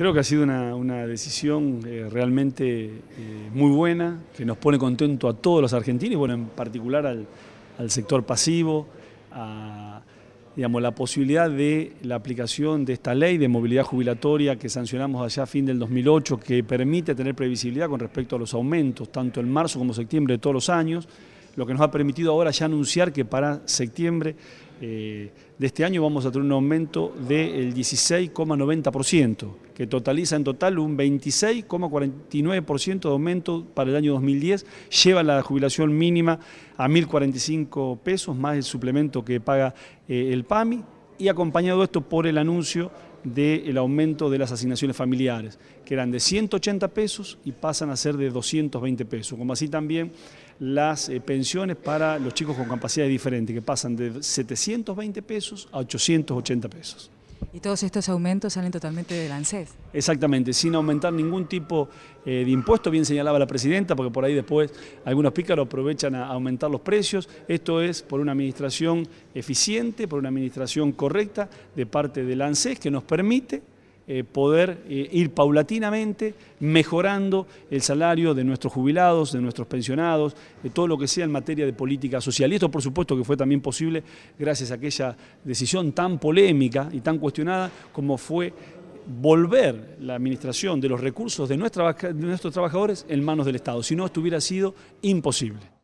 Creo que ha sido una, decisión eh, realmente eh, muy buena, que nos pone contento a todos los argentinos, bueno, en particular al, sector pasivo, a digamos, la posibilidad de la aplicación de esta ley de movilidad jubilatoria que sancionamos allá a fin del 2008, que permite tener previsibilidad con respecto a los aumentos, tanto en marzo como septiembre de todos los años lo que nos ha permitido ahora ya anunciar que para septiembre eh, de este año vamos a tener un aumento del 16,90%, que totaliza en total un 26,49% de aumento para el año 2010, lleva la jubilación mínima a 1.045 pesos, más el suplemento que paga eh, el PAMI, y acompañado esto por el anuncio del aumento de las asignaciones familiares, que eran de 180 pesos y pasan a ser de 220 pesos, como así también las eh, pensiones para los chicos con capacidades diferentes, que pasan de 720 pesos a 880 pesos. Y todos estos aumentos salen totalmente del ANSES. Exactamente, sin aumentar ningún tipo eh, de impuesto, bien señalaba la presidenta, porque por ahí después algunos pícaros aprovechan a aumentar los precios. Esto es por una administración eficiente, por una administración correcta de parte del ANSES que nos permite eh, poder eh, ir paulatinamente mejorando el salario de nuestros jubilados, de nuestros pensionados, de todo lo que sea en materia de política social. Y esto, por supuesto, que fue también posible gracias a aquella decisión tan polémica y tan cuestionada como fue volver la administración de los recursos de, de nuestros trabajadores en manos del Estado. Si no, esto hubiera sido imposible.